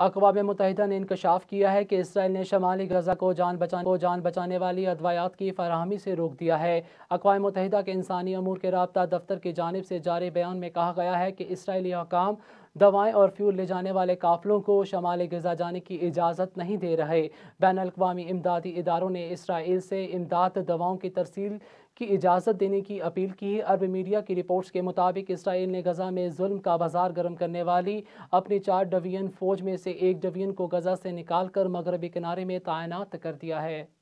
अकवा मुतहदा ने इंकशाफ किया है कि इसराइल ने शमाली गजा को जान बचाने को जान बचाने वाली अदवायात की फरहमी से रोक दिया है अकवा मुतहदा के इंसानी अमूर के रबता दफ्तर की जानब से जारी बयान में कहा गया है कि इसराइली हकाम दवाएं और फ्यूल ले जाने वाले काफिलों को शमाल गजा जाने की इजाज़त नहीं दे रहे बैन अवी इमदादी इदारों ने इसराइल से इमदाद दवाओं की तरसील की इजाज़त देने की अपील की अरब मीडिया की रिपोर्ट्स के मुताबिक इसराइल ने गज़ा में जुल्म का बाजार गर्म करने वाली अपनी चार डवियन फ़ौज में से एक डवियन को गज़ा से निकाल कर मगरबी किनारे में तैनात कर दिया है